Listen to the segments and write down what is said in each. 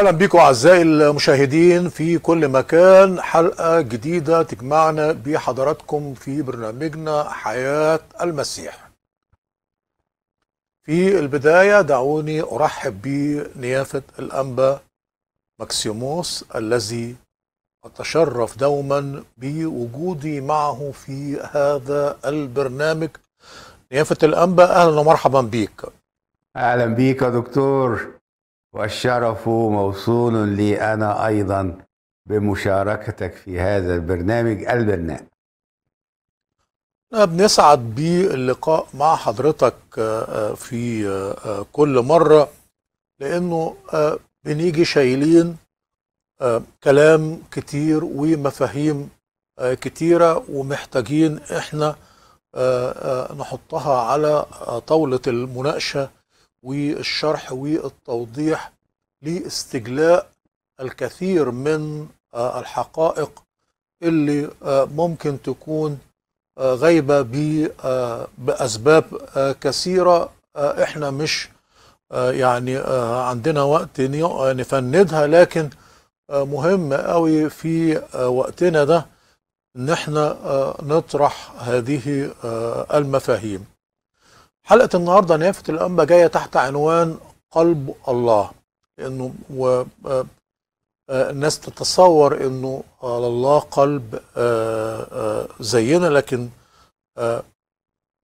اهلا بكم اعزائي المشاهدين في كل مكان حلقه جديده تجمعنا بحضراتكم في برنامجنا حياه المسيح. في البدايه دعوني ارحب بنيافه الانبا ماكسيموس الذي اتشرف دوما بوجودي معه في هذا البرنامج. نيافه الانبا اهلا ومرحبا بك. اهلا بيك يا دكتور. والشرف موصول لي أنا أيضا بمشاركتك في هذا البرنامج البناء بنسعد نعم، باللقاء مع حضرتك آه، آه، في آه، كل مرة لأنه بنيجي شايلين كلام كتير ومفاهيم كتيرة ومحتاجين احنا نحطها على طاولة المناقشة والشرح والتوضيح لاستجلاء الكثير من آه، الحقائق اللي آه، ممكن تكون آه، غايبة بأسباب كثيرة احنا مش يعني عندنا وقت نفندها لكن مهم قوي في وقتنا ده ان احنا نطرح هذه المفاهيم حلقة النهاردة نيافة الأنبا جاية تحت عنوان قلب الله لأنه و آه، آه، الناس تتصور أنه على آه، الله قلب زينا لكن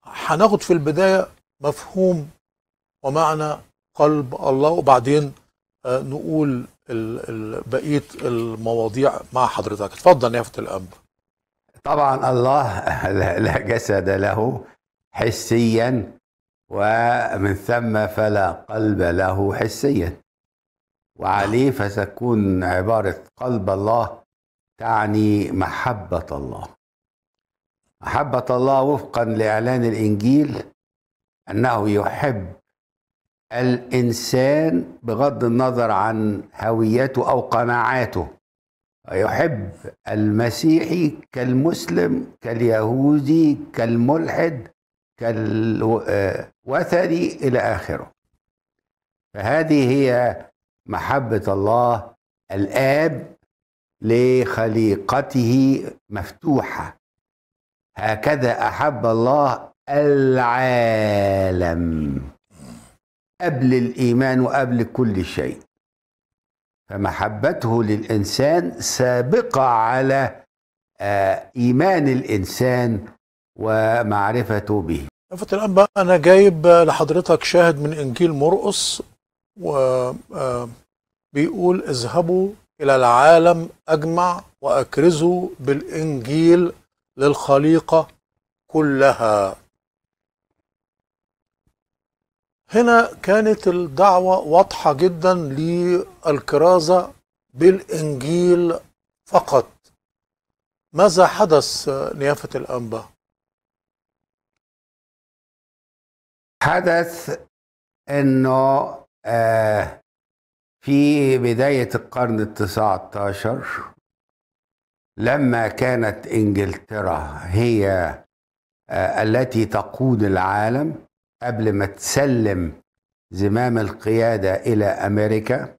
هناخد في البداية مفهوم ومعنى قلب الله وبعدين نقول بقية المواضيع مع حضرتك اتفضل نيافة الأنبا طبعا الله لا جسد له حسيا ومن ثم فلا قلب له حسيا وعليه فستكون عبارة قلب الله تعني محبة الله محبة الله وفقا لإعلان الإنجيل أنه يحب الإنسان بغض النظر عن هويته أو قناعاته يحب المسيحي كالمسلم كاليهودي كالملحد كالوثري إلى آخره فهذه هي محبة الله الآب لخليقته مفتوحة هكذا أحب الله العالم قبل الإيمان وقبل كل شيء فمحبته للإنسان سابقة على آه، إيمان الإنسان ومعرفته به فتى الآن بقى أنا جايب لحضرتك شاهد من إنجيل مرقس وبيقول آه، اذهبوا إلى العالم أجمع وأكرزوا بالإنجيل للخليقة كلها هنا كانت الدعوة واضحة جدا للكرازة بالإنجيل فقط ماذا حدث نيافة الأنبا؟ حدث انه آه، في بداية القرن التسعة عشر لما كانت انجلترا هي آه، التي تقود العالم قبل ما تسلم زمام القيادة إلى أمريكا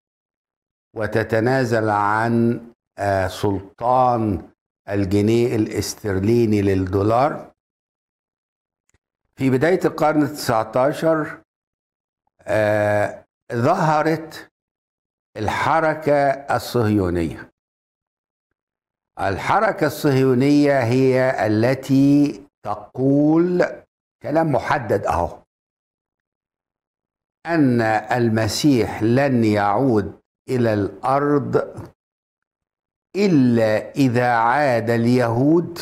وتتنازل عن آه، سلطان الجنيه الاسترليني للدولار في بداية القرن التسعة عشر آه، ظهرت الحركة الصهيونية الحركة الصهيونية هي التي تقول كلام محدد أهو أن المسيح لن يعود إلى الأرض إلا إذا عاد اليهود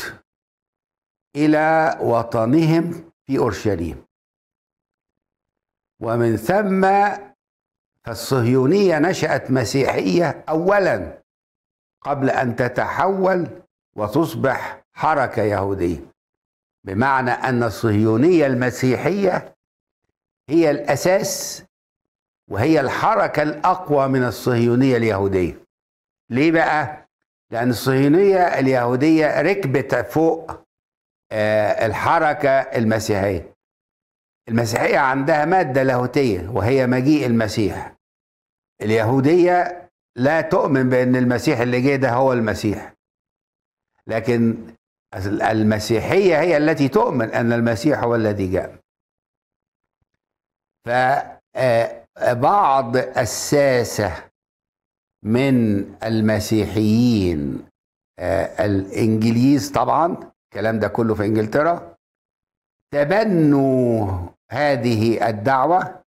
إلى وطنهم في اورشليم ومن ثم فالصهيونيه نشات مسيحيه اولا قبل ان تتحول وتصبح حركه يهوديه بمعنى ان الصهيونيه المسيحيه هي الاساس وهي الحركه الاقوى من الصهيونيه اليهوديه ليه بقى لان الصهيونيه اليهوديه ركبت فوق آه، الحركة المسيحية المسيحية عندها مادة لاهوتية وهي مجيء المسيح اليهودية لا تؤمن بأن المسيح اللي جه ده هو المسيح لكن المسيحية هي التي تؤمن أن المسيح هو الذي جاء فبعض آه، الساسة من المسيحيين آه، الإنجليز طبعا الكلام ده كله في انجلترا تبنوا هذه الدعوه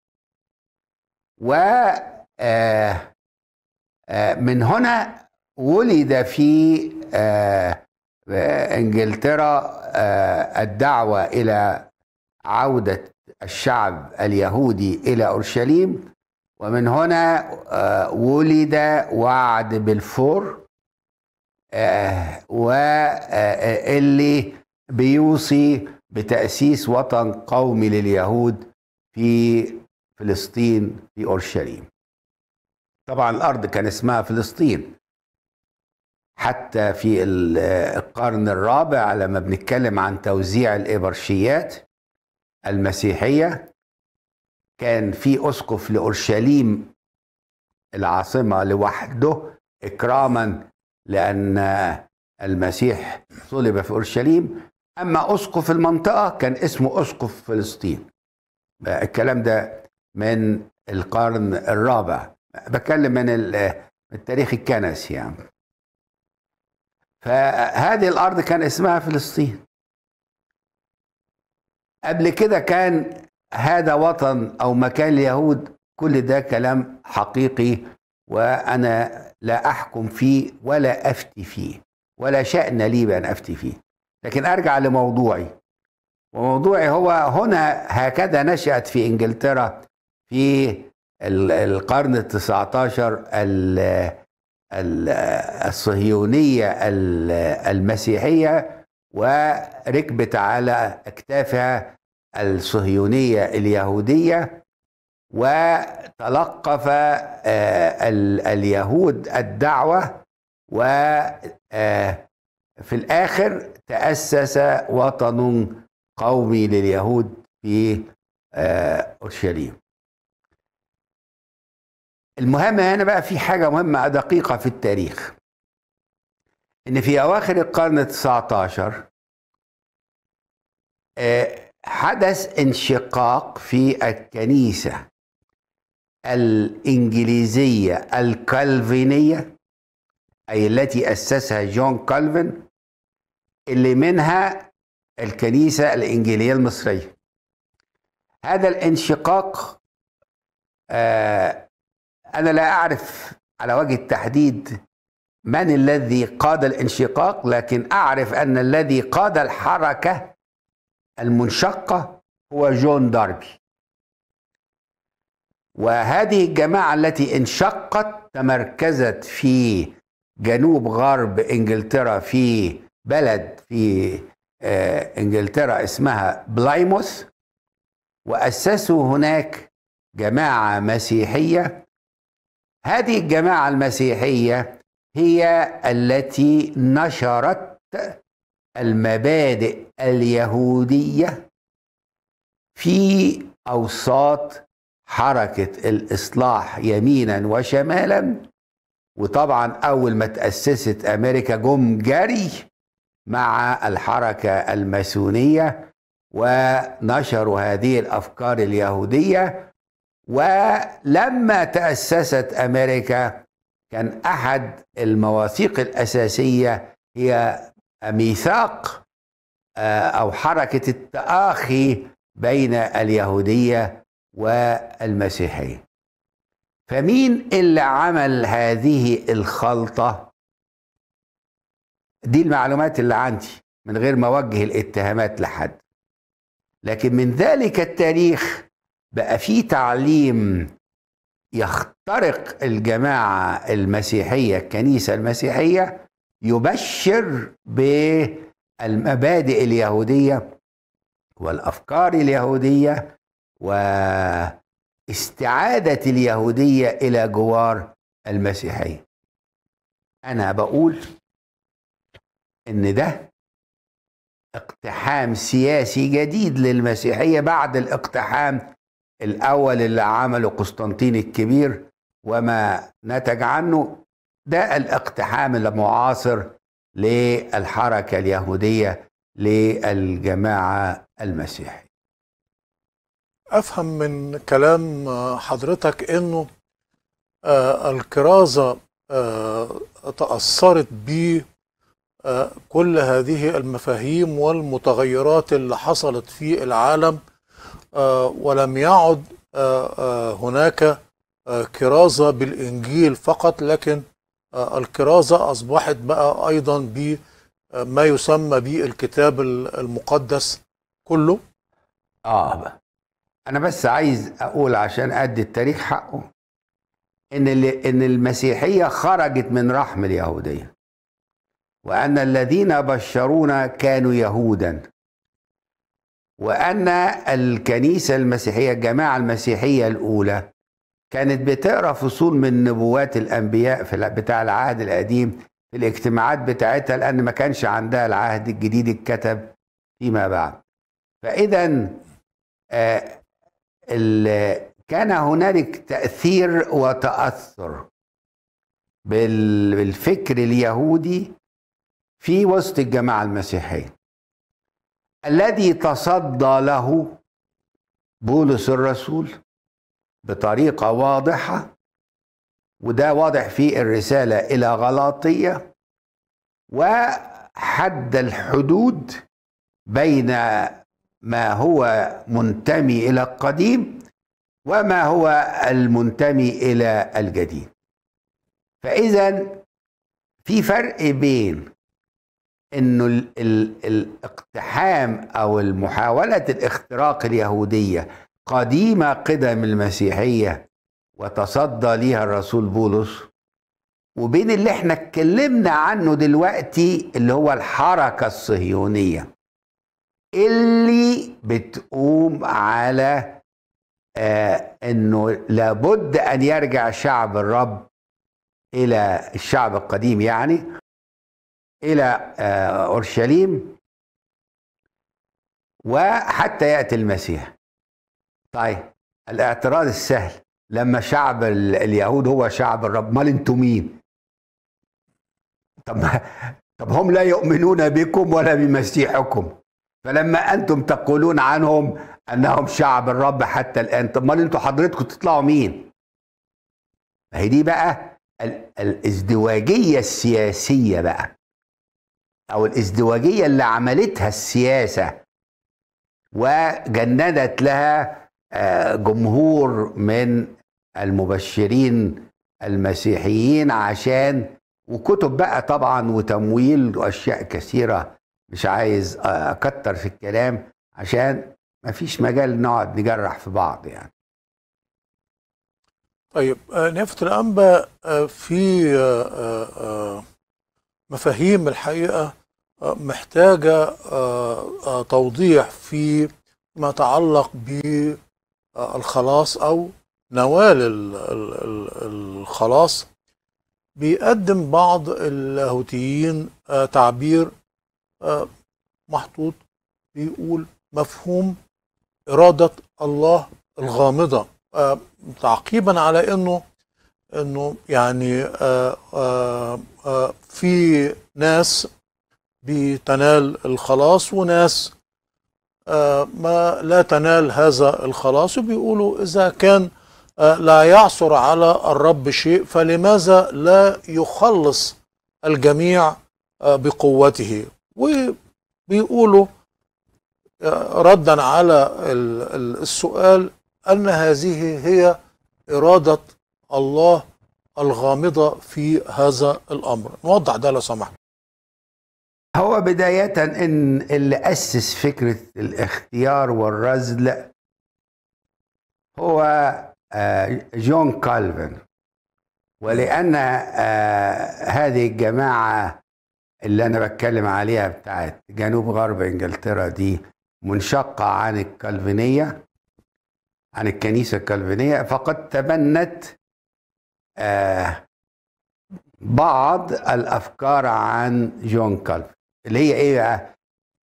و آه، آه، من هنا ولد في آه، انجلترا الدعوه الى عوده الشعب اليهودي الى اورشليم ومن هنا ولد وعد بالفور واللي بيوصي بتأسيس وطن قومي لليهود في فلسطين في أورشليم طبعا الأرض كان اسمها فلسطين حتى في القرن الرابع لما بنتكلم عن توزيع الإبرشيات المسيحية كان في أسقف لأورشليم العاصمة لوحده إكراما لأن المسيح صلب في أورشليم أما أسقف المنطقة كان اسمه أسقف فلسطين الكلام ده من القرن الرابع بتكلم من التاريخ الكنسي يعني فهذه الأرض كان اسمها فلسطين قبل كده كان هذا وطن أو مكان اليهود كل ده كلام حقيقي وأنا لا أحكم فيه ولا أفتي فيه ولا شأن لي بأن أفتي فيه لكن أرجع لموضوعي وموضوعي هو هنا هكذا نشأت في إنجلترا في القرن ال 19 الصهيونية المسيحية وركبت على أكتافها الصهيونية اليهودية وتلقف آه، اليهود الدعوه وفي آه، الاخر تاسس وطن قومي لليهود في آه، اورشليم المهم هنا بقى في حاجه مهمه دقيقه في التاريخ ان في اواخر القرن التسعة 19 حدث انشقاق في الكنيسه الإنجليزية الكالفينية أي التي أسسها جون كالفن اللي منها الكنيسة الإنجيلية المصرية هذا الانشقاق آه أنا لا أعرف على وجه التحديد من الذي قاد الانشقاق لكن أعرف أن الذي قاد الحركة المنشقة هو جون داربي وهذه الجماعة التي انشقت تمركزت في جنوب غرب إنجلترا في بلد في آه، إنجلترا اسمها بلايموث وأسسوا هناك جماعة مسيحية هذه الجماعة المسيحية هي التي نشرت المبادئ اليهودية في أوساط حركة الإصلاح يمينا وشمالا وطبعا أول ما تأسست أمريكا جم جري مع الحركة الماسونية ونشروا هذه الأفكار اليهودية ولما تأسست أمريكا كان أحد المواثيق الأساسية هي ميثاق آه، أو حركة التآخي بين اليهودية والمسيحيه فمين اللي عمل هذه الخلطه دي المعلومات اللي عندي من غير ما اوجه الاتهامات لحد لكن من ذلك التاريخ بقى في تعليم يخترق الجماعه المسيحيه الكنيسه المسيحيه يبشر بالمبادئ اليهوديه والافكار اليهوديه واستعادة اليهودية إلى جوار المسيحية أنا بقول إن ده اقتحام سياسي جديد للمسيحية بعد الاقتحام الأول اللي عمله قسطنطين الكبير وما نتج عنه ده الاقتحام المعاصر للحركة اليهودية للجماعة المسيحية افهم من كلام حضرتك انه آه، الكرازه آه، تاثرت ب آه، كل هذه المفاهيم والمتغيرات اللي حصلت في العالم ولم يعد هناك كرازه بالانجيل فقط لكن الكرازه اصبحت بقى ايضا بما يسمى بالكتاب المقدس كله اه انا بس عايز اقول عشان ادي التاريخ حقه ان ان المسيحيه خرجت من رحم اليهوديه وان الذين بشرونا كانوا يهودا وان الكنيسه المسيحيه الجماعه المسيحيه الاولى كانت بتقرا فصول من نبوات الانبياء في بتاع العهد القديم في الاجتماعات بتاعتها لان ما كانش عندها العهد الجديد اتكتب فيما بعد فاذا آه كان هنالك تأثير وتأثر بالفكر اليهودي في وسط الجماعة المسيحية الذي تصدى له بولس الرسول بطريقة واضحة وده واضح في الرسالة إلى غلاطية وحد الحدود بين ما هو منتمي الى القديم وما هو المنتمي الى الجديد فاذا في فرق بين انه الاقتحام او محاوله الاختراق اليهوديه قديمه قدم المسيحيه وتصدى ليها الرسول بولس وبين اللي احنا اتكلمنا عنه دلوقتي اللي هو الحركه الصهيونيه اللي بتقوم على آه انه لابد ان يرجع شعب الرب الى الشعب القديم يعني الى آه اورشليم وحتى ياتي المسيح طيب الاعتراض السهل لما شعب اليهود هو شعب الرب مال انتوا مين طب طب هم لا يؤمنون بكم ولا بمسيحكم فلما انتم تقولون عنهم انهم شعب الرب حتى الان طب امال انتوا حضرتكم تطلعوا مين ما هي دي بقى الازدواجيه السياسيه بقى او الازدواجيه اللي عملتها السياسه وجندت لها آه، جمهور من المبشرين المسيحيين عشان وكتب بقى طبعا وتمويل واشياء كثيره مش عايز اكتر في الكلام عشان ما فيش مجال نقعد نجرح في بعض يعني طيب نيافة الأنبا في مفاهيم الحقيقة محتاجة توضيح في ما يتعلق بالخلاص أو نوال الخلاص بيقدم بعض اللاهوتيين تعبير محطوط بيقول مفهوم إرادة الله الغامضة آه، تعقيبا على أنه أنه يعني آه، آه، في ناس بتنال الخلاص وناس ما لا تنال هذا الخلاص وبيقولوا إذا كان لا يعثر على الرب شيء فلماذا لا يخلص الجميع بقوته وبيقولوا آه، ردا على السؤال ان هذه هي اراده الله الغامضه في هذا الامر نوضح ده لو سمحت هو بداية إن اللي أسس فكرة الاختيار والرزل هو آه، جون كالفن ولأن آه، هذه الجماعة اللي أنا بتكلم عليها بتاعت جنوب غرب إنجلترا دي منشقة عن الكالفينية عن الكنيسة الكالفينية فقد تبنت آه بعض الأفكار عن جون كالفين اللي هي إيه بقى؟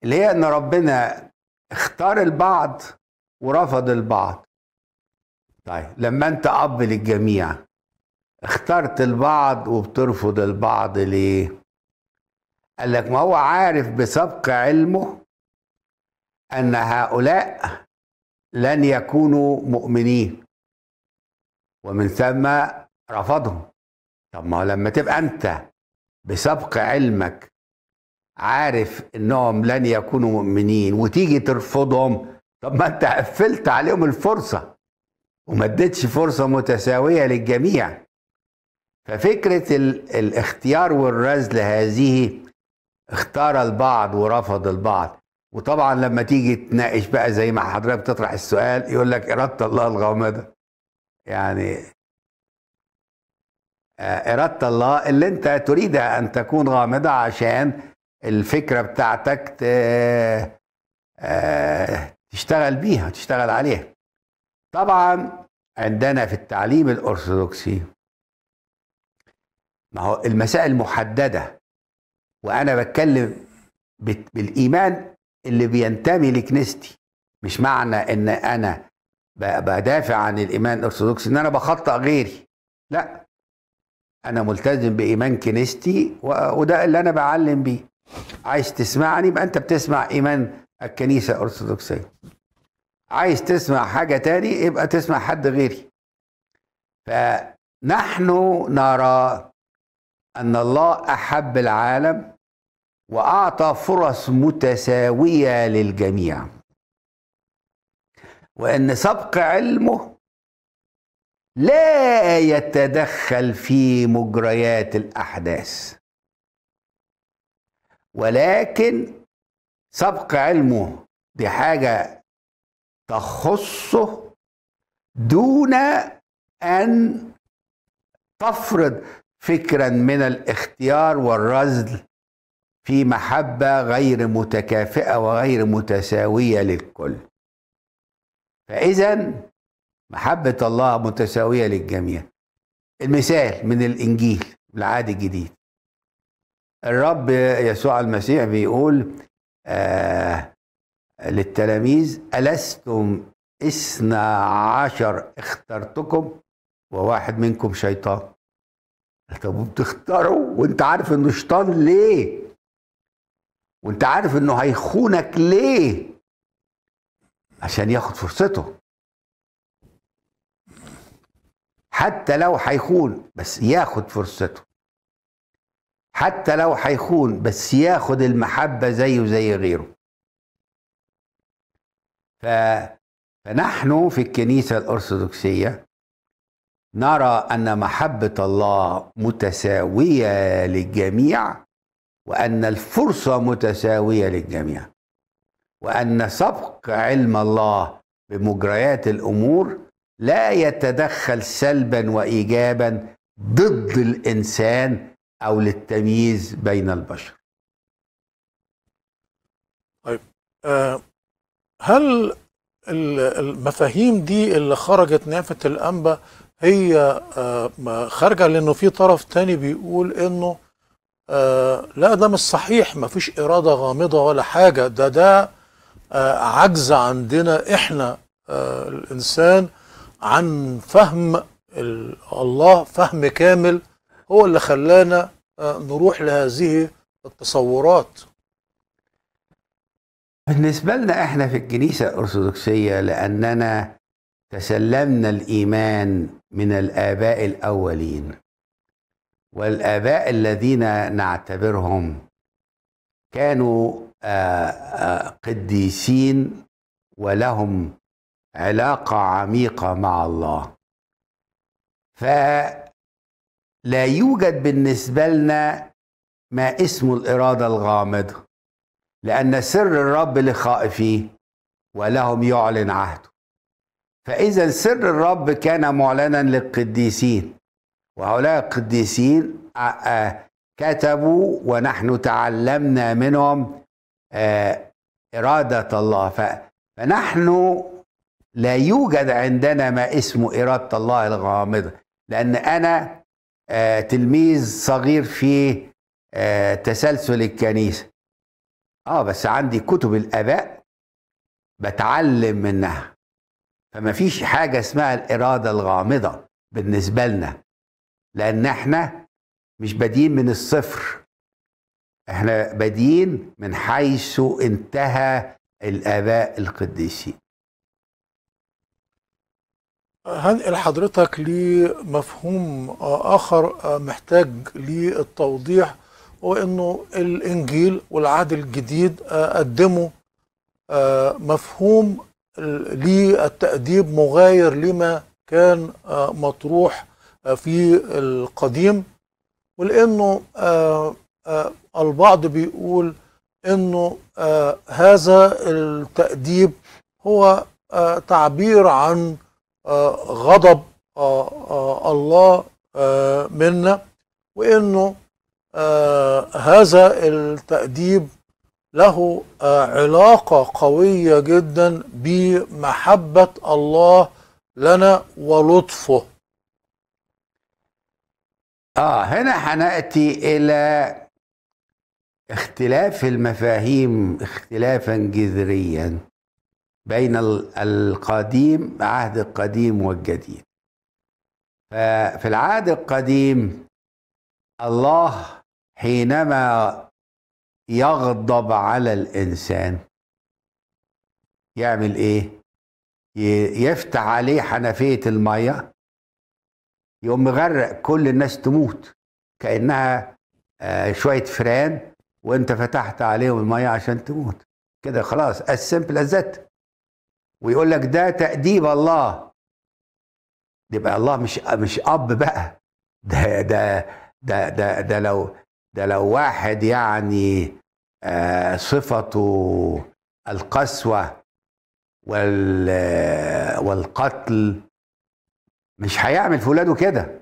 اللي هي إن ربنا اختار البعض ورفض البعض طيب لما أنت أب للجميع اخترت البعض وبترفض البعض ليه؟ قال لك ما هو عارف بسبق علمه أن هؤلاء لن يكونوا مؤمنين ومن ثم رفضهم طب ما لما تبقى أنت بسبق علمك عارف انهم لن يكونوا مؤمنين وتيجي ترفضهم طب ما انت قفلت عليهم الفرصه وما اديتش فرصه متساويه للجميع ففكره الاختيار والرزل هذه اختار البعض ورفض البعض وطبعا لما تيجي تناقش بقى زي ما حضرتك بتطرح السؤال يقول لك إرادة الله الغامضة يعني آه، إرادة الله اللي أنت تريدها أن تكون غامضة عشان الفكرة بتاعتك آه، تشتغل بيها تشتغل عليها طبعا عندنا في التعليم الأرثوذكسي ما هو المسائل محددة وانا بتكلم بالايمان اللي بينتمي لكنيستي مش معنى ان انا بدافع عن الايمان الارثوذكسي ان انا بخطا غيري لا انا ملتزم بايمان كنيستي وده اللي انا بعلم بيه عايز تسمعني يبقى انت بتسمع ايمان الكنيسه الارثوذكسيه عايز تسمع حاجه تاني يبقى تسمع حد غيري فنحن نرى أن الله أحب العالم وأعطى فرص متساوية للجميع وأن سبق علمه لا يتدخل في مجريات الأحداث ولكن سبق علمه دي حاجة تخصه دون أن تفرض فكرا من الاختيار والرزل في محبه غير متكافئه وغير متساويه للكل فاذا محبه الله متساويه للجميع المثال من الانجيل العهد الجديد الرب يسوع المسيح بيقول آه للتلاميذ ألستم اثنا عشر اخترتكم وواحد منكم شيطان طب وبتختاره وانت عارف انه شيطان ليه وانت عارف انه هيخونك ليه عشان ياخد فرصته حتى لو هيخون بس ياخد فرصته حتى لو هيخون بس ياخد المحبة زيه زي غيره ف... فنحن في الكنيسة الأرثوذكسية نرى ان محبه الله متساويه للجميع وان الفرصه متساويه للجميع وان سبق علم الله بمجريات الامور لا يتدخل سلبا وايجابا ضد الانسان او للتمييز بين البشر طيب آه، هل المفاهيم دي اللي خرجت نافت الانبا هي آه، خارجه لانه في طرف تاني بيقول انه آه، لا ده مش صحيح ما فيش اراده غامضه ولا حاجه ده ده آه، عجز عندنا احنا الانسان عن فهم الله فهم كامل هو اللي خلانا نروح لهذه التصورات بالنسبة لنا احنا في الكنيسة الأرثوذكسية لأننا تسلمنا الإيمان من الآباء الأولين والآباء الذين نعتبرهم كانوا آه، آه، قديسين ولهم علاقة عميقة مع الله فلا يوجد بالنسبة لنا ما اسمه الإرادة الغامضة لأن سر الرب لخائفيه ولهم يعلن عهده فإذا سر الرب كان معلنا للقديسين وهؤلاء القديسين آه، آه، كتبوا ونحن تعلمنا منهم آه، إرادة الله فنحن لا يوجد عندنا ما اسمه إرادة الله الغامضة لأن أنا تلميذ صغير في تسلسل الكنيسة آه بس عندي كتب الآباء بتعلم منها فما فيش حاجة اسمها الإرادة الغامضة بالنسبة لنا لأن احنا مش بادئين من الصفر احنا بادئين من حيث انتهى الآباء القديسين هنقل حضرتك لمفهوم آخر محتاج للتوضيح هو أنه الإنجيل والعهد الجديد قدموا مفهوم للتأديب مغاير لما كان آه، مطروح آه، في القديم ولأنه آه، البعض بيقول أنه هذا التأديب هو تعبير عن غضب الله منا وأنه هذا التأديب له آه, علاقة قوية جدا بمحبة الله لنا ولطفه آه هنا حنأتي إلى اختلاف المفاهيم اختلافا جذريا بين القديم عهد القديم والجديد ففي العهد القديم الله حينما يغضب على الانسان يعمل ايه يفتح عليه حنفيه الميه يقوم مغرق كل الناس تموت كانها آه، شويه فران وانت فتحت عليهم الميه عشان تموت كده خلاص از سمبل از ذات ويقول لك ده تاديب الله يبقى الله مش مش اب بقى ده ده ده ده ده لو ده لو واحد يعني آه، صفته القسوة والقتل مش هيعمل في ولاده كده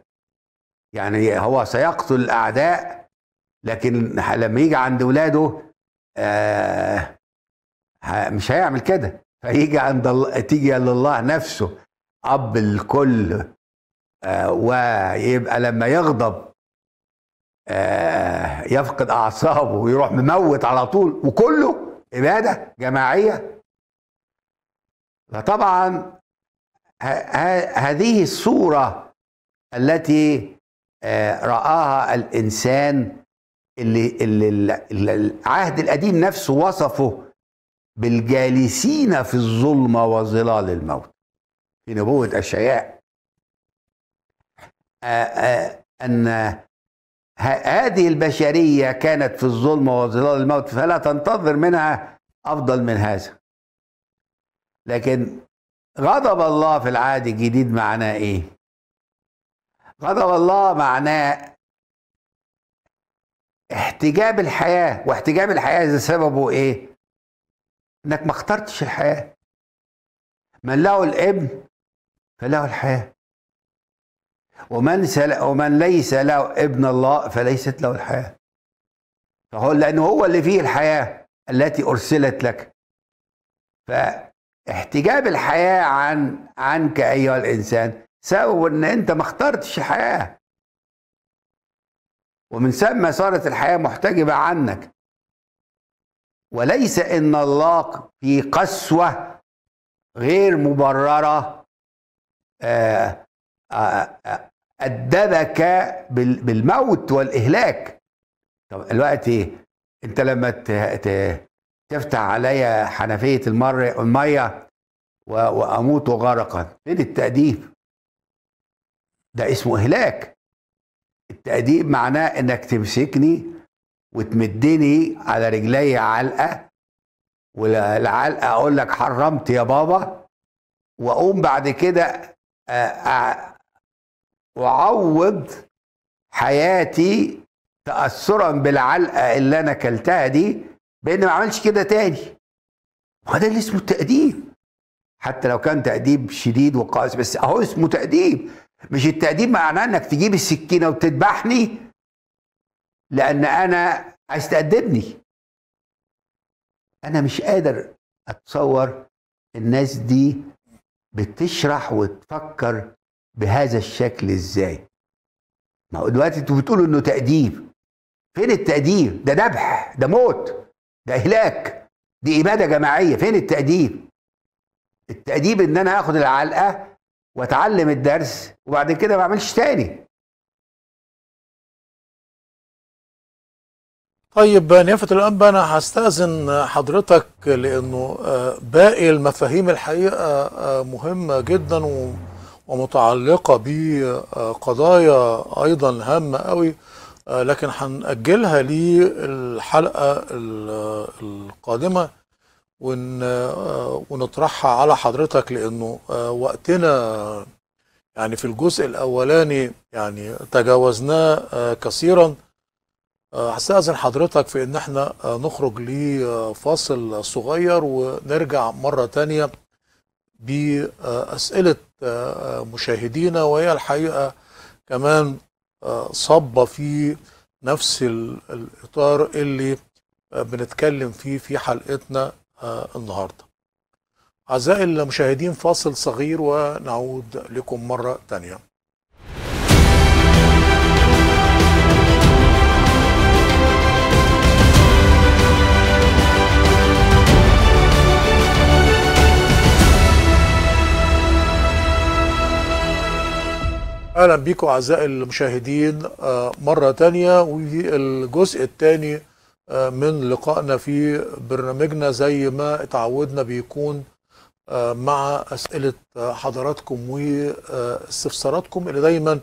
يعني هو سيقتل الأعداء لكن لما يجي عند ولاده آه، مش هيعمل كده فيجي عند الله تيجي لله نفسه أب الكل آه، ويبقى لما يغضب آه، يفقد اعصابه ويروح مموت على طول وكله اباده جماعيه فطبعا هذه الصوره التي آه، راها الانسان اللي, اللي العهد القديم نفسه وصفه بالجالسين في الظلمه وظلال الموت في نبوه اشعياء آه، ان هذه البشرية كانت في الظلم وظلال الموت فلا تنتظر منها أفضل من هذا لكن غضب الله في العهد الجديد معناه إيه؟ غضب الله معناه احتجاب الحياة واحتجاب الحياة ده سببه إيه؟ إنك ما اخترتش الحياة من له الابن فله الحياة ومن سل... ومن ليس له ابن الله فليست له الحياه فهو لانه هو اللي فيه الحياه التي ارسلت لك فاحتجاب الحياه عن عنك ايها الانسان سبب ان انت ما اخترتش الحياه ومن ثم صارت الحياه محتجبه عنك وليس ان الله في قسوه غير مبرره آه، آه، آه، أدبك بالموت والإهلاك طب الوقت إيه؟ أنت لما تفتح عليا حنفية المر المية وأموت غرقا فين التأديب؟ ده اسمه إهلاك التأديب معناه إنك تمسكني وتمدني على رجلي علقة والعلقة أقول لك حرمت يا بابا وأقوم بعد كده وعوض حياتي تاثرا بالعلقه اللي انا كلتها دي بان ما اعملش كده تاني وده اللي اسمه التاديب حتى لو كان تاديب شديد وقاسي بس اهو اسمه تاديب مش التاديب معناه انك تجيب السكينه وتذبحني لان انا عايز تادبني انا مش قادر اتصور الناس دي بتشرح وتفكر بهذا الشكل ازاي ما هو دلوقتي انتوا بتقولوا انه تأديب فين التأديب ده ذبح ده موت ده إهلاك دي إبادة جماعية فين التأديب التأديب إن أنا آخد العلقة وأتعلم الدرس وبعد كده ما أعملش تاني طيب نيافة الأنبا أنا هستأذن حضرتك لأنه آه، باقي المفاهيم الحقيقة آه، آه، مهمة جدا و ومتعلقة بقضايا أيضا هامة قوي لكن هنأجلها للحلقة القادمة ونطرحها على حضرتك لأنه وقتنا يعني في الجزء الأولاني يعني تجاوزناه كثيرا هستأذن حضرتك في إن احنا نخرج لفاصل صغير ونرجع مرة تانية بأسئلة آه، مشاهدينا وهي الحقيقة كمان آه، صب في نفس الإطار اللي آه، بنتكلم فيه في حلقتنا النهاردة أعزائي المشاهدين فاصل صغير ونعود لكم مرة تانية اهلا بيكم اعزائي المشاهدين آه، مره تانية وفي الجزء الثاني آه، من لقائنا في برنامجنا زي ما اتعودنا بيكون آه، مع اسئله حضراتكم واستفساراتكم اللي دايما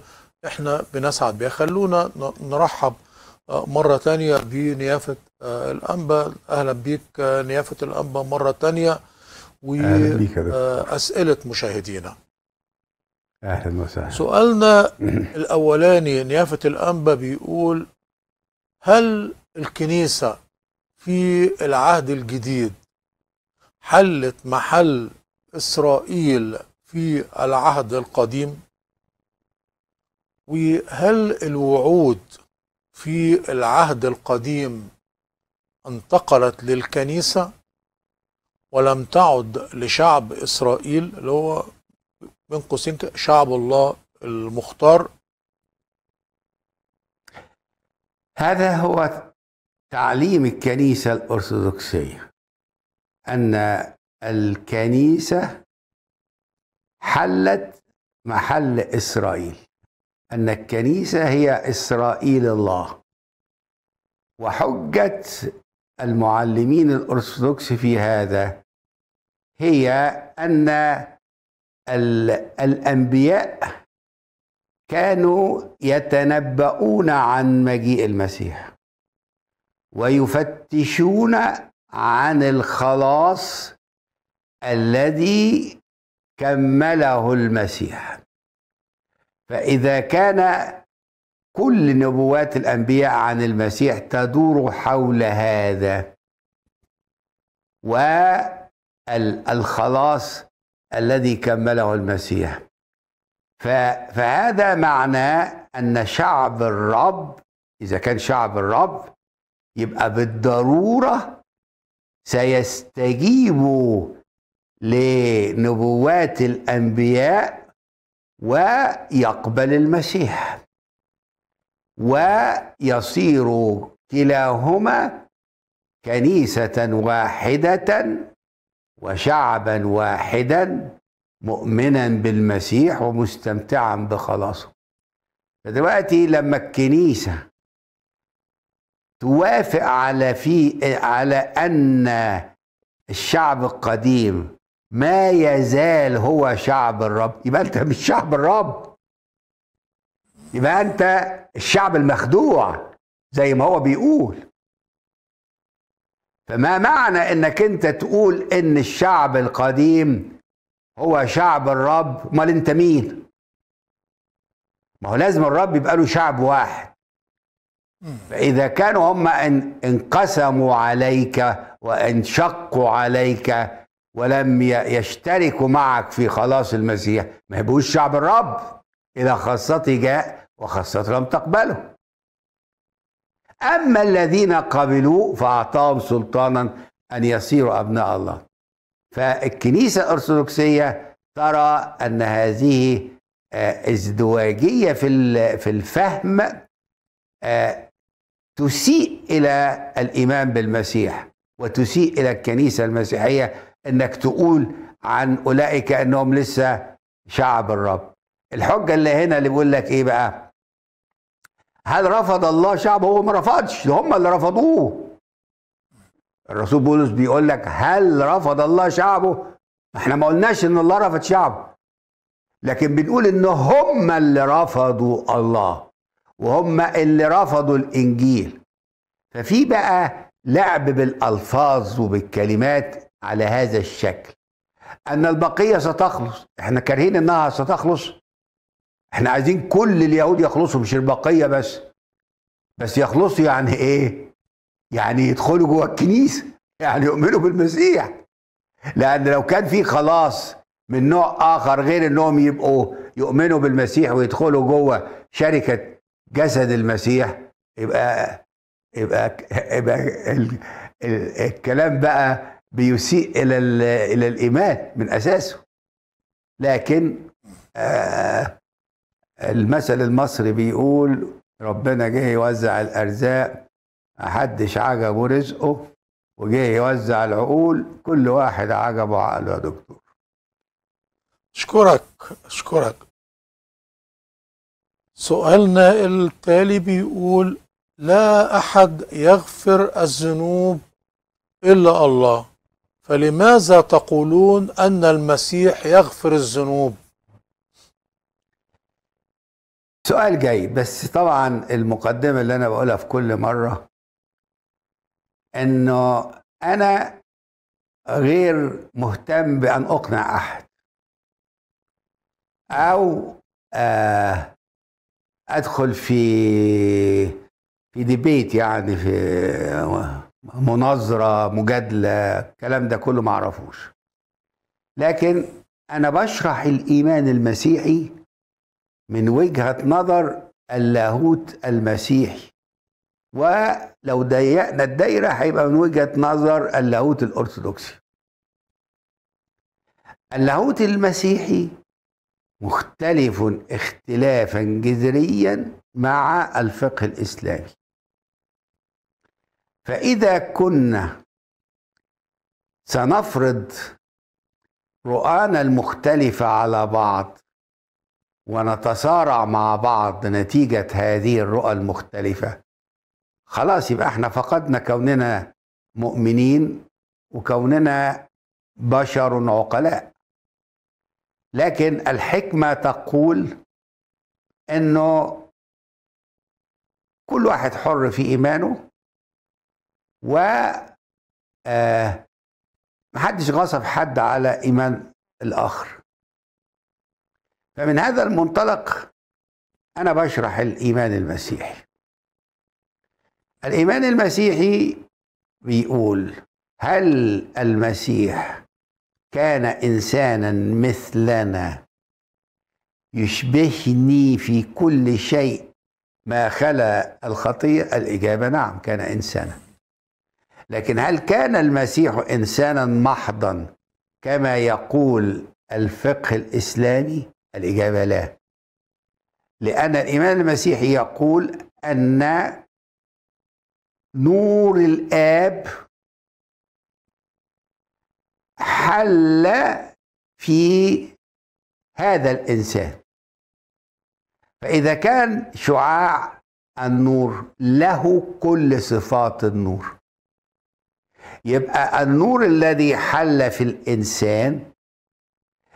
احنا بنسعد بيها خلونا نرحب مره تانية بنيافه الانبا اهلا بيك نيافه الانبا مره تانية واسئله مشاهدينا اهلا وسهلا سؤالنا الاولاني نيافه الانبا بيقول هل الكنيسه في العهد الجديد حلت محل اسرائيل في العهد القديم وهل الوعود في العهد القديم انتقلت للكنيسه ولم تعد لشعب اسرائيل اللي هو بين قوسين شعب الله المختار هذا هو تعليم الكنيسة الأرثوذكسية أن الكنيسة حلت محل إسرائيل أن الكنيسة هي إسرائيل الله وحجة المعلمين الأرثوذكس في هذا هي أن الأنبياء كانوا يتنبؤون عن مجيء المسيح ويفتشون عن الخلاص الذي كمله المسيح فإذا كان كل نبوات الأنبياء عن المسيح تدور حول هذا والخلاص الذي كمله المسيح فهذا معناه أن شعب الرب إذا كان شعب الرب يبقى بالضرورة سيستجيبوا لنبوات الأنبياء ويقبل المسيح ويصير كلاهما كنيسة واحدة وشعبا واحدا مؤمنا بالمسيح ومستمتعا بخلاصه فدلوقتي لما الكنيسة توافق على في على أن الشعب القديم ما يزال هو شعب الرب يبقى أنت مش شعب الرب يبقى أنت الشعب المخدوع زي ما هو بيقول فما معنى انك انت تقول ان الشعب القديم هو شعب الرب امال انت مين ما هو لازم الرب يبقى له شعب واحد فاذا كانوا هم إن انقسموا عليك وانشقوا عليك ولم يشتركوا معك في خلاص المسيح ما يبقوش شعب الرب الى خاصته جاء وخاصته لم تقبله أما الذين قبلوا فأعطاهم سلطانا أن يصيروا أبناء الله فالكنيسة الأرثوذكسية ترى أن هذه آه، ازدواجية في في الفهم آه، تسيء إلى الإيمان بالمسيح وتسيء إلى الكنيسة المسيحية أنك تقول عن أولئك أنهم لسه شعب الرب الحجة اللي هنا اللي بيقول لك إيه بقى هل رفض الله شعبه هو ما رفضش هم اللي رفضوه الرسول بولس بيقول لك هل رفض الله شعبه احنا ما قلناش ان الله رفض شعبه لكن بنقول ان هم اللي رفضوا الله وهم اللي رفضوا الانجيل ففي بقى لعب بالالفاظ وبالكلمات على هذا الشكل ان البقيه ستخلص احنا كارهين انها ستخلص احنا عايزين كل اليهود يخلصوا مش البقيه بس بس يخلصوا يعني ايه يعني يدخلوا جوه الكنيسه يعني يؤمنوا بالمسيح لان لو كان في خلاص من نوع اخر غير انهم يبقوا يؤمنوا بالمسيح ويدخلوا جوه شركه جسد المسيح يبقى يبقى يبقى الكلام بقى بيسيء الى الى الايمان من اساسه لكن آه المثل المصري بيقول ربنا جه يوزع الارزاق محدش عجبه رزقه وجه يوزع العقول كل واحد عجبه عقله يا دكتور اشكرك اشكرك سؤالنا التالي بيقول لا احد يغفر الذنوب الا الله فلماذا تقولون ان المسيح يغفر الذنوب سؤال جاي بس طبعا المقدمة اللي أنا بقولها في كل مرة إنه أنا غير مهتم بأن أقنع أحد أو آه، أدخل في في ديبيت يعني في مناظرة مجادلة الكلام ده كله معرفوش لكن أنا بشرح الإيمان المسيحي من وجهة نظر اللاهوت المسيحي ولو ضيقنا الدايرة هيبقى من وجهة نظر اللاهوت الأرثوذكسي اللاهوت المسيحي مختلف اختلافا جذريا مع الفقه الإسلامي فإذا كنا سنفرض رؤانا المختلفة على بعض ونتسارع مع بعض نتيجة هذه الرؤى المختلفة خلاص يبقى احنا فقدنا كوننا مؤمنين وكوننا بشر عقلاء لكن الحكمة تقول انه كل واحد حر في ايمانه و آه، محدش غصب حد على ايمان الاخر فمن هذا المنطلق أنا بشرح الإيمان المسيحي الإيمان المسيحي بيقول هل المسيح كان إنسانا مثلنا يشبهني في كل شيء ما خلا الخطية الإجابة نعم كان إنسانا لكن هل كان المسيح إنسانا محضا كما يقول الفقه الإسلامي الإجابة لا لأن الإيمان المسيحي يقول أن نور الآب حل في هذا الإنسان فإذا كان شعاع النور له كل صفات النور يبقى النور الذي حل في الإنسان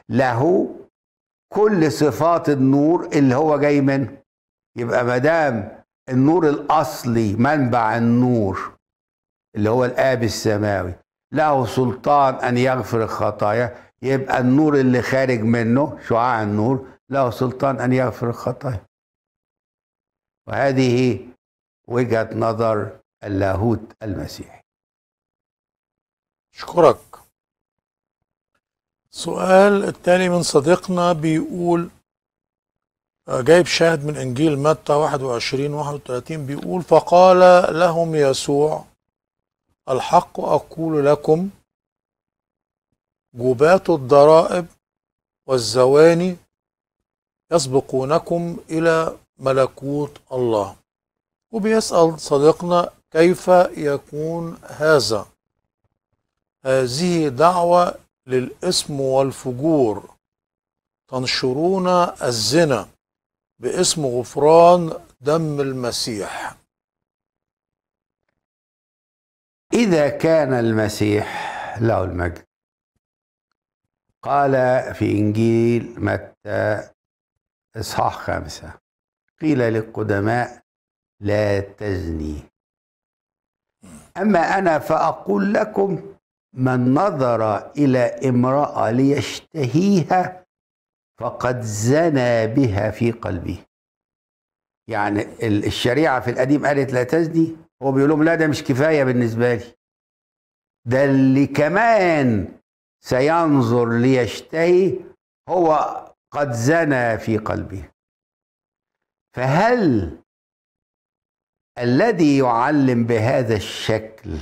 له كل صفات النور اللي هو جاي منه يبقى ما دام النور الاصلي منبع النور اللي هو الاب السماوي له سلطان ان يغفر الخطايا يبقى النور اللي خارج منه شعاع النور له سلطان ان يغفر الخطايا وهذه وجهه نظر اللاهوت المسيحي اشكرك السؤال التالي من صديقنا بيقول آه، جايب شاهد من إنجيل متى 21 31 بيقول فقال لهم يسوع الحق أقول لكم جبات الضرائب والزواني يسبقونكم إلى ملكوت الله وبيسأل صديقنا كيف يكون هذا هذه دعوة للإثم والفجور تنشرون الزنا باسم غفران دم المسيح إذا كان المسيح له المجد قال في إنجيل متى إصحاح خمسة قيل للقدماء لا تزني أما أنا فأقول لكم من نظر إلى امرأة ليشتهيها فقد زنى بها في قلبه يعني الشريعة في القديم قالت لا تزني هو بيقول لهم لا ده مش كفاية بالنسبة لي ده اللي كمان سينظر ليشتهي هو قد زنى في قلبه فهل الذي يعلم بهذا الشكل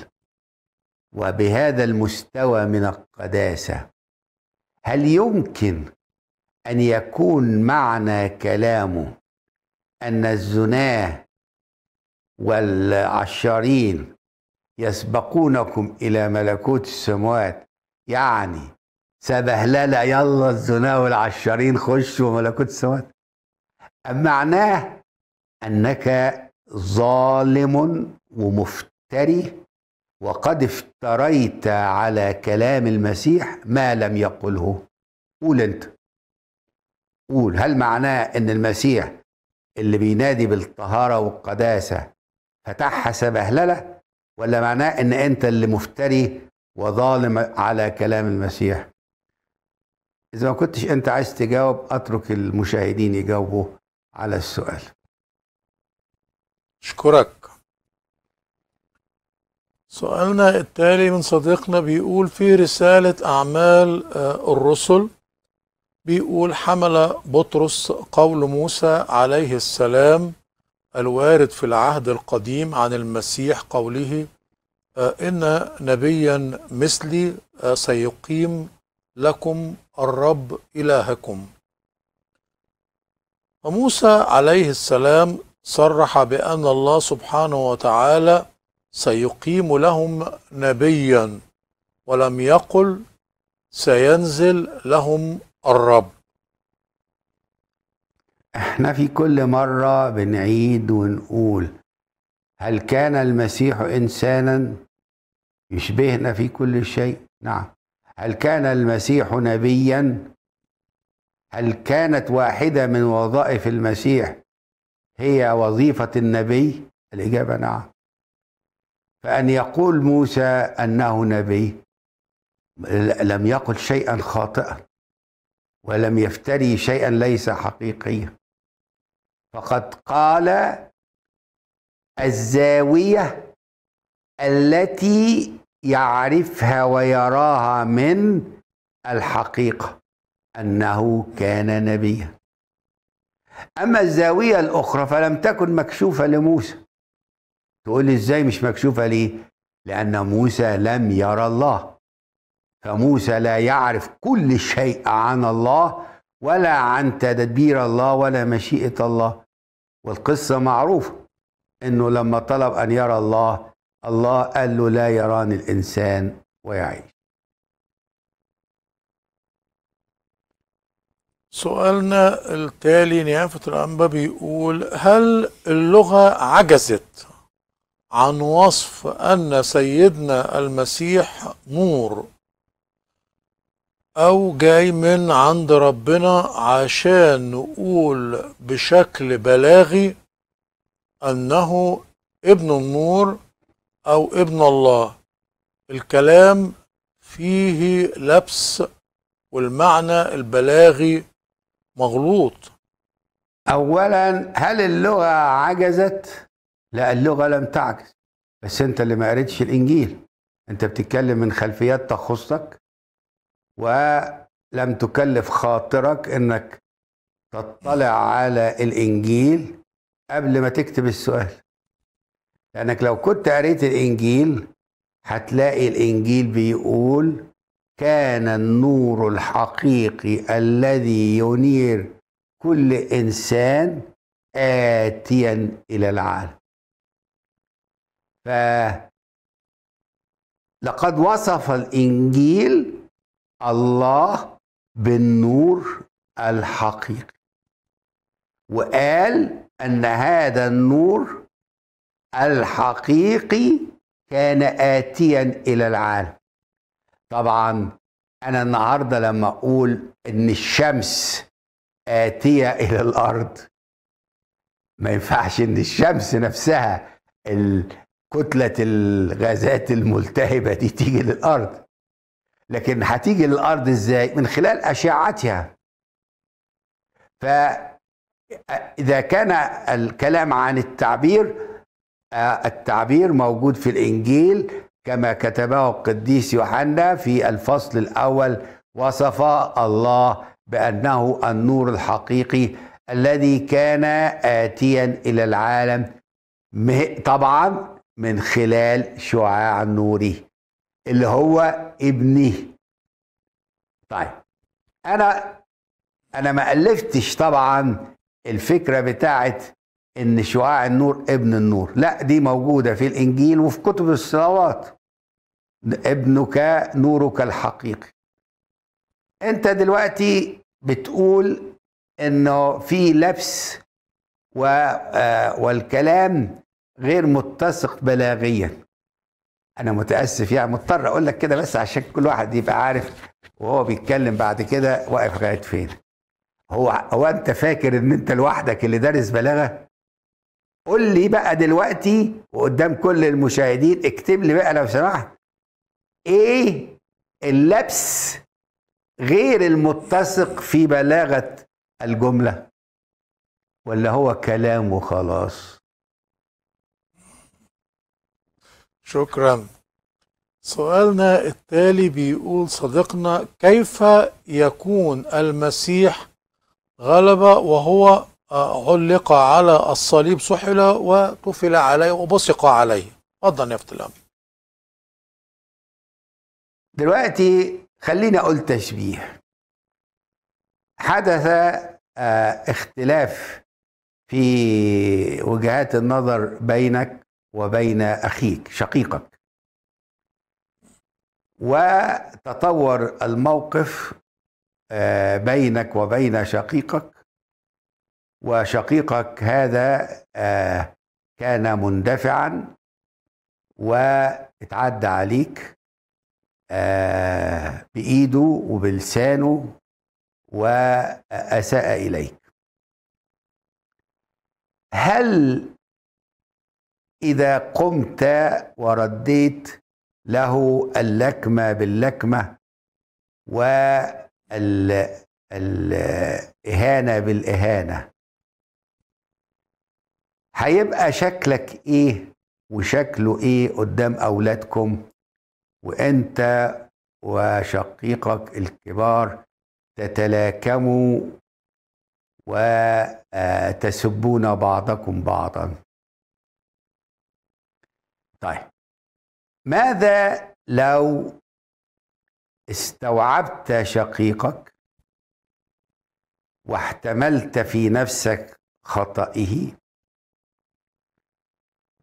وبهذا المستوى من القداسه هل يمكن ان يكون معنى كلامه ان الزناه والعشارين يسبقونكم الى ملكوت السموات يعني سبهلله يلا الزناه والعشارين خشوا ملكوت السموات أم معناه انك ظالم ومفتري وقد افتريت على كلام المسيح ما لم يقله قول انت قول هل معناه ان المسيح اللي بينادي بالطهارة والقداسة فتحها سبهللة ولا معناه ان انت اللي مفتري وظالم على كلام المسيح اذا ما كنتش انت عايز تجاوب اترك المشاهدين يجاوبوا على السؤال اشكرك سؤالنا التالي من صديقنا بيقول في رسالة أعمال آه، الرسل بيقول حمل بطرس قول موسى عليه السلام الوارد في العهد القديم عن المسيح قوله آه، إن نبيا مثلي آه، سيقيم لكم الرب إلهكم فموسى عليه السلام صرح بأن الله سبحانه وتعالى سيقيم لهم نبيا ولم يقل سينزل لهم الرب احنا في كل مرة بنعيد ونقول هل كان المسيح إنسانا يشبهنا في كل شيء نعم هل كان المسيح نبيا هل كانت واحدة من وظائف المسيح هي وظيفة النبي الإجابة نعم فأن يقول موسى أنه نبي لم يقل شيئا خاطئا ولم يفتري شيئا ليس حقيقيا فقد قال الزاوية التي يعرفها ويراها من الحقيقة أنه كان نبيا أما الزاوية الأخرى فلم تكن مكشوفة لموسى تقول لي ازاي مش مكشوفه ليه؟ لان موسى لم يرى الله فموسى لا يعرف كل شيء عن الله ولا عن تدبير الله ولا مشيئه الله والقصه معروفه انه لما طلب ان يرى الله الله قال له لا يراني الانسان ويعيش سؤالنا التالي نيافة الأنبا بيقول هل اللغة عجزت عن وصف أن سيدنا المسيح نور أو جاي من عند ربنا عشان نقول بشكل بلاغي أنه ابن النور أو ابن الله الكلام فيه لبس والمعنى البلاغي مغلوط أولا هل اللغة عجزت لا اللغة لم تعكس بس أنت اللي ما قريتش الإنجيل أنت بتتكلم من خلفيات تخصك ولم تكلف خاطرك أنك تطلع على الإنجيل قبل ما تكتب السؤال لأنك لو كنت قريت الإنجيل هتلاقي الإنجيل بيقول كان النور الحقيقي الذي ينير كل إنسان آتيا إلى العالم ف لقد وصف الإنجيل الله بالنور الحقيقي وقال أن هذا النور الحقيقي كان آتيا إلى العالم طبعا أنا النهاردة لما أقول إن الشمس آتية إلى الأرض ما ينفعش إن الشمس نفسها ال كتلة الغازات الملتهبة دي تيجي للأرض لكن هتيجي للأرض إزاي؟ من خلال أشعتها فإذا كان الكلام عن التعبير آه، التعبير موجود في الإنجيل كما كتبه القديس يوحنا في الفصل الأول وصف الله بأنه النور الحقيقي الذي كان آتيا إلى العالم طبعا من خلال شعاع نوري اللي هو ابني طيب انا انا ما الفتش طبعا الفكره بتاعت ان شعاع النور ابن النور لا دي موجوده في الانجيل وفي كتب الصلوات ابنك نورك الحقيقي انت دلوقتي بتقول انه في لبس و... آه، والكلام غير متسق بلاغيا انا متاسف يعني مضطر اقول لك كده بس عشان كل واحد يبقى عارف وهو بيتكلم بعد كده واقف لغايه فين هو هو انت فاكر ان انت لوحدك اللي دارس بلاغه قول لي بقى دلوقتي وقدام كل المشاهدين اكتب لي بقى لو سمحت ايه اللبس غير المتسق في بلاغه الجمله ولا هو كلام وخلاص شكرا سؤالنا التالي بيقول صديقنا كيف يكون المسيح غلب وهو آه، علق على الصليب سحل وطفل عليه وبصق عليه تفضل يا فتلام دلوقتي خليني اقول تشبيه حدث آه، اختلاف في وجهات النظر بينك وبين اخيك شقيقك وتطور الموقف آه، بينك وبين شقيقك وشقيقك هذا آه، كان مندفعا واتعدى عليك آه، بايده وبلسانه واساء اليك هل إذا قمت ورديت له اللكمة باللكمة والإهانة بالإهانة هيبقى شكلك إيه وشكله إيه قدام أولادكم وأنت وشقيقك الكبار تتلاكموا وتسبون بعضكم بعضا طيب ماذا لو استوعبت شقيقك واحتملت في نفسك خطئه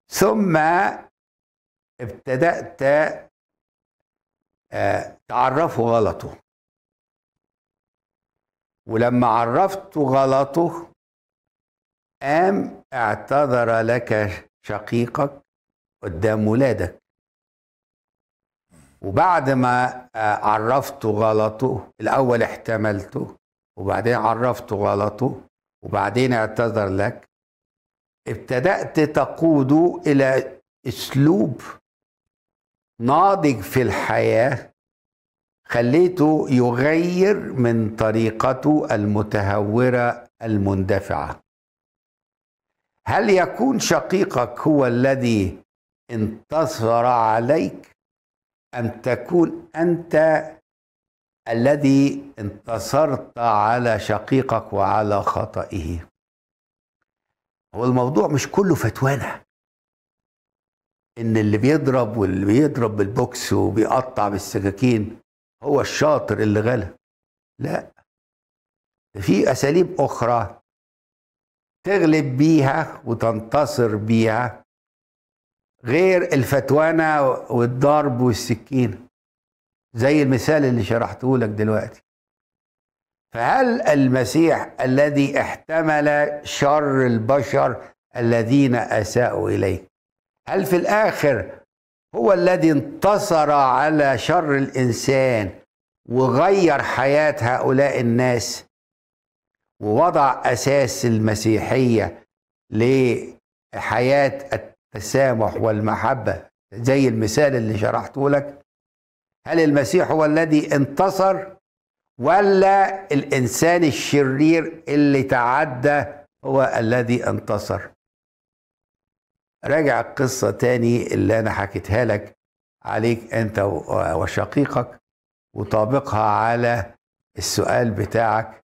ثم ابتدأت آه، تعرفه غلطه ولما عرفته غلطه قام اعتذر لك شقيقك قدام ولادك وبعد ما آه، عرفته غلطه الأول احتملته وبعدين عرفته غلطه وبعدين اعتذر لك ابتدأت تقوده إلى أسلوب ناضج في الحياة خليته يغير من طريقته المتهورة المندفعة هل يكون شقيقك هو الذي انتصر عليك ان تكون انت الذي انتصرت على شقيقك وعلى خطئه هو الموضوع مش كله فتوانه ان اللي بيضرب واللي بيضرب بالبوكس وبيقطع بالسكاكين هو الشاطر اللي غلب لا في اساليب اخرى تغلب بيها وتنتصر بيها غير الفتوانة والضرب والسكينة زي المثال اللي شرحته لك دلوقتي فهل المسيح الذي احتمل شر البشر الذين اساءوا اليه هل في الاخر هو الذي انتصر على شر الانسان وغير حياه هؤلاء الناس ووضع اساس المسيحيه لحياه التسامح والمحبة زي المثال اللي شرحته لك هل المسيح هو الذي انتصر ولا الإنسان الشرير اللي تعدى هو الذي انتصر راجع القصة تاني اللي أنا حكيتها لك عليك أنت وشقيقك وطابقها على السؤال بتاعك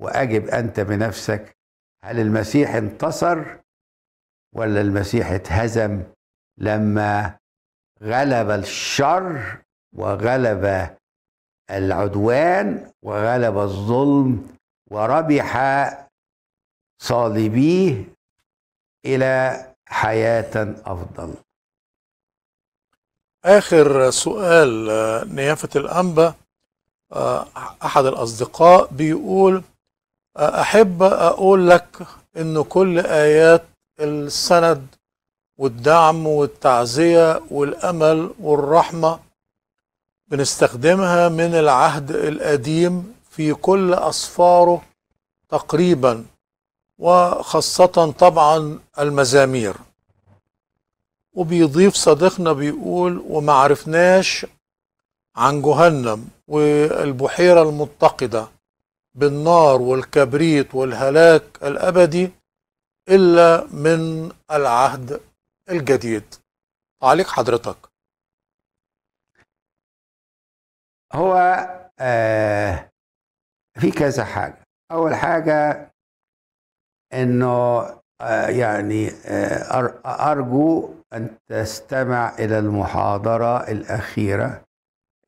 وأجب أنت بنفسك هل المسيح انتصر ولا المسيح اتهزم لما غلب الشر وغلب العدوان وغلب الظلم وربح صالبيه الى حياه افضل اخر سؤال آه، نيافه الانبا آه، احد الاصدقاء بيقول آه، احب اقول لك ان كل ايات السند والدعم والتعزية والأمل والرحمة بنستخدمها من العهد القديم في كل أصفاره تقريبا وخاصة طبعا المزامير وبيضيف صديقنا بيقول ومعرفناش عن جهنم والبحيرة المتقدة بالنار والكبريت والهلاك الأبدي إلا من العهد الجديد عليك حضرتك هو آه في كذا حاجة أول حاجة أنه آه، يعني آه، أرجو أن تستمع إلى المحاضرة الأخيرة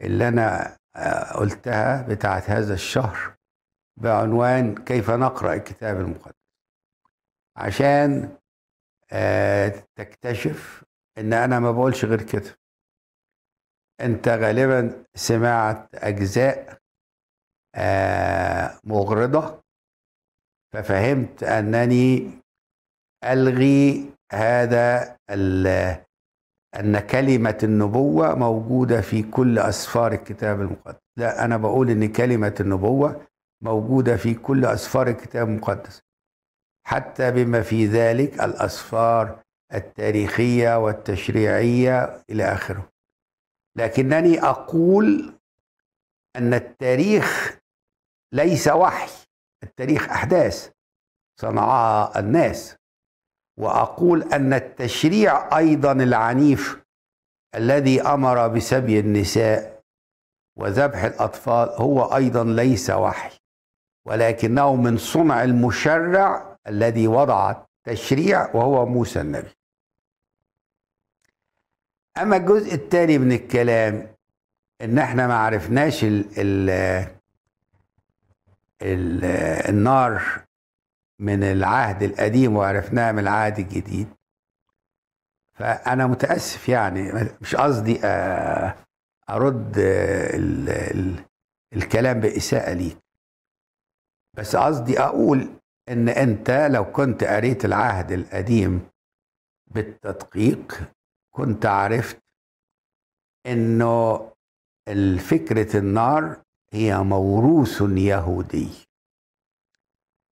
اللي أنا آه، قلتها بتاعت هذا الشهر بعنوان كيف نقرأ الكتاب المقدس عشان آه، تكتشف ان انا ما بقولش غير كده انت غالبا سمعت اجزاء آه، مغرضه ففهمت انني الغي هذا ان كلمه النبوه موجوده في كل اسفار الكتاب المقدس لا انا بقول ان كلمه النبوه موجوده في كل اسفار الكتاب المقدس حتى بما في ذلك الأسفار التاريخية والتشريعية إلى آخره لكنني أقول أن التاريخ ليس وحي التاريخ أحداث صنعها الناس وأقول أن التشريع أيضا العنيف الذي أمر بسبي النساء وذبح الأطفال هو أيضا ليس وحي ولكنه من صنع المشرع الذي وضع التشريع وهو موسى النبي اما الجزء الثاني من الكلام ان احنا ما عرفناش ال ال الـ النار من العهد القديم وعرفناها من العهد الجديد فانا متاسف يعني مش قصدي آه، ارد الـ الـ الكلام باساءه ليك بس قصدي اقول ان انت لو كنت قريت العهد القديم بالتدقيق كنت عرفت انه فكره النار هي موروث يهودي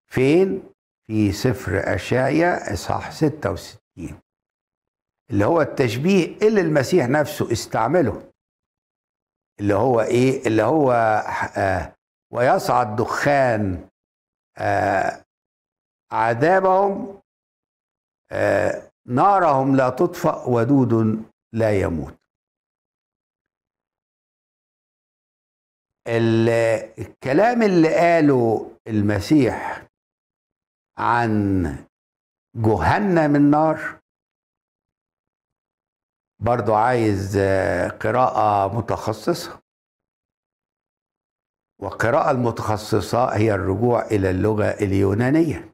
فين في سفر اشعيا اصحاح 66 اللي هو التشبيه اللي المسيح نفسه استعمله اللي هو ايه اللي هو آه ويصعد دخان آه عذابهم آه، نارهم لا تطفأ ودود لا يموت الكلام اللي قاله المسيح عن جهنم النار برضو عايز آه، قراءة متخصصة والقراءة المتخصصة هي الرجوع إلى اللغة اليونانية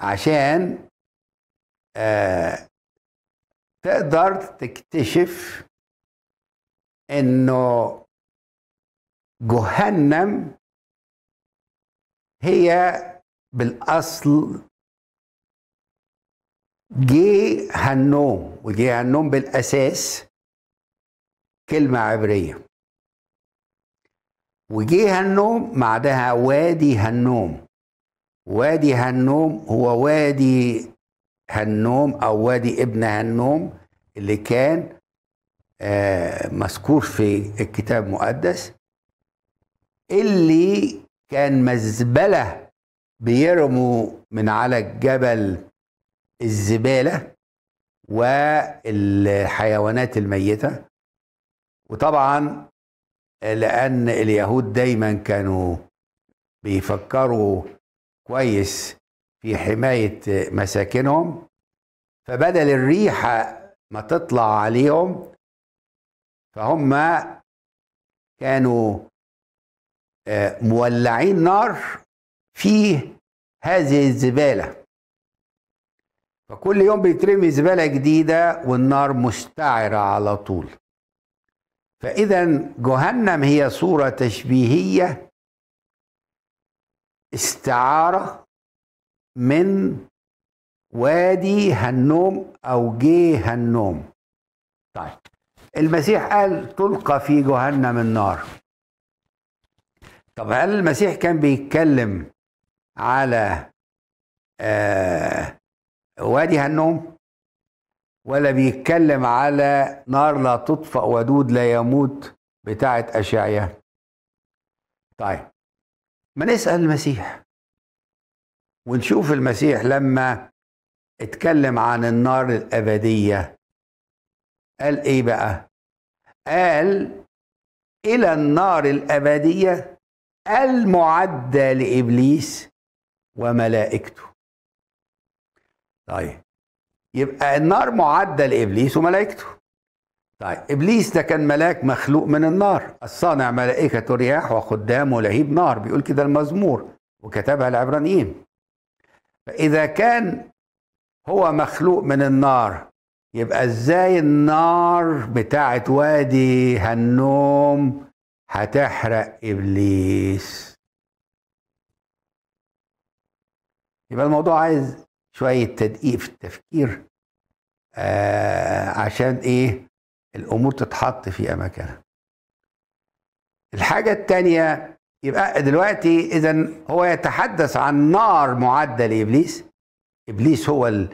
عشان آه، تقدر تكتشف انه جهنم هي بالاصل جهنم وجهنم بالاساس كلمه عبريه وجهنم بعدها وادي هنوم وادي هنوم هو وادي هنوم أو وادي ابن هنوم اللي كان آه مذكور في الكتاب المقدس اللي كان مزبلة بيرموا من على الجبل الزبالة والحيوانات الميتة وطبعا لأن اليهود دايما كانوا بيفكروا كويس في حماية مساكنهم فبدل الريحة ما تطلع عليهم فهم كانوا آه، مولعين نار في هذه الزبالة فكل يوم بيترمي زبالة جديدة والنار مستعرة على طول فإذا جهنم هي صورة تشبيهية استعارة من وادي هنوم أو جي هنوم طيب المسيح قال تلقى في جهنم النار طب هل المسيح كان بيتكلم على آه وادي هنوم ولا بيتكلم على نار لا تطفأ ودود لا يموت بتاعة أشعية طيب ما نسأل المسيح ونشوف المسيح لما اتكلم عن النار الأبدية قال إيه بقى؟ قال إلى النار الأبدية المعدة لإبليس وملائكته طيب يبقى النار معدة لإبليس وملائكته طيب ابليس ده كان ملاك مخلوق من النار الصانع ملائكه رياح وخدامه لهيب نار بيقول كده المزمور وكتبها العبرانيين فاذا كان هو مخلوق من النار يبقى ازاي النار بتاعه وادي هنوم هتحرق ابليس يبقى الموضوع عايز شويه تدقيق في التفكير آه عشان ايه الامور تتحط في اماكنها الحاجه الثانيه يبقى دلوقتي اذا هو يتحدث عن نار معده لابليس ابليس هو ال...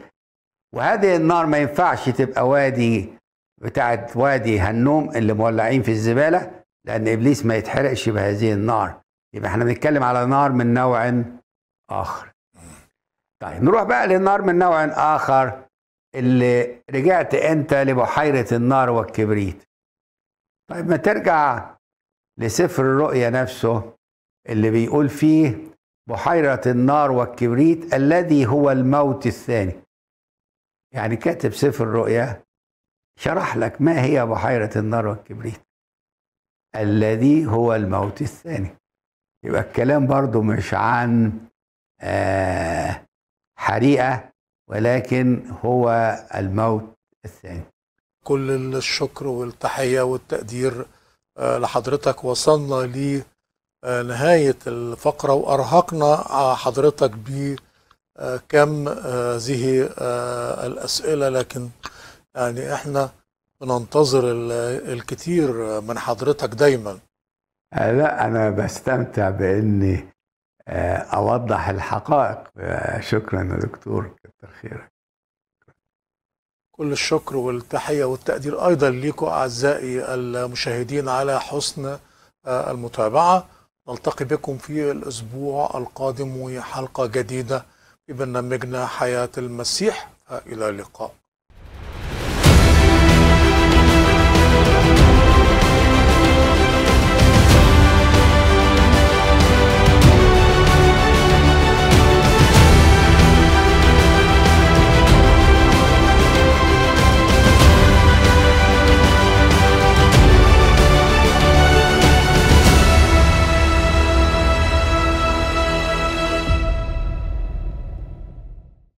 وهذه النار ما ينفعش تبقى وادي بتاعت وادي هنوم اللي مولعين في الزباله لان ابليس ما يتحرقش بهذه النار يبقى احنا بنتكلم على نار من نوع اخر طيب نروح بقى للنار من نوع اخر اللي رجعت انت لبحيره النار والكبريت طيب ما ترجع لسفر الرؤيا نفسه اللي بيقول فيه بحيره النار والكبريت الذي هو الموت الثاني يعني كاتب سفر الرؤيا شرح لك ما هي بحيره النار والكبريت الذي هو الموت الثاني يبقى الكلام برضو مش عن آه، حريقه ولكن هو الموت الثاني كل الشكر والتحية والتقدير آه، لحضرتك وصلنا لنهاية الفقرة وأرهقنا حضرتك بكم آه، هذه آه، الأسئلة لكن يعني إحنا بننتظر الكثير من حضرتك دايما لا أنا بستمتع بإني أوضح الحقائق شكرا يا دكتور كتر خيرك كل الشكر والتحية والتقدير أيضا لكم أعزائي المشاهدين على حسن آه، المتابعة نلتقي بكم في الأسبوع القادم وحلقة جديدة في برنامجنا حياة المسيح آه، إلى اللقاء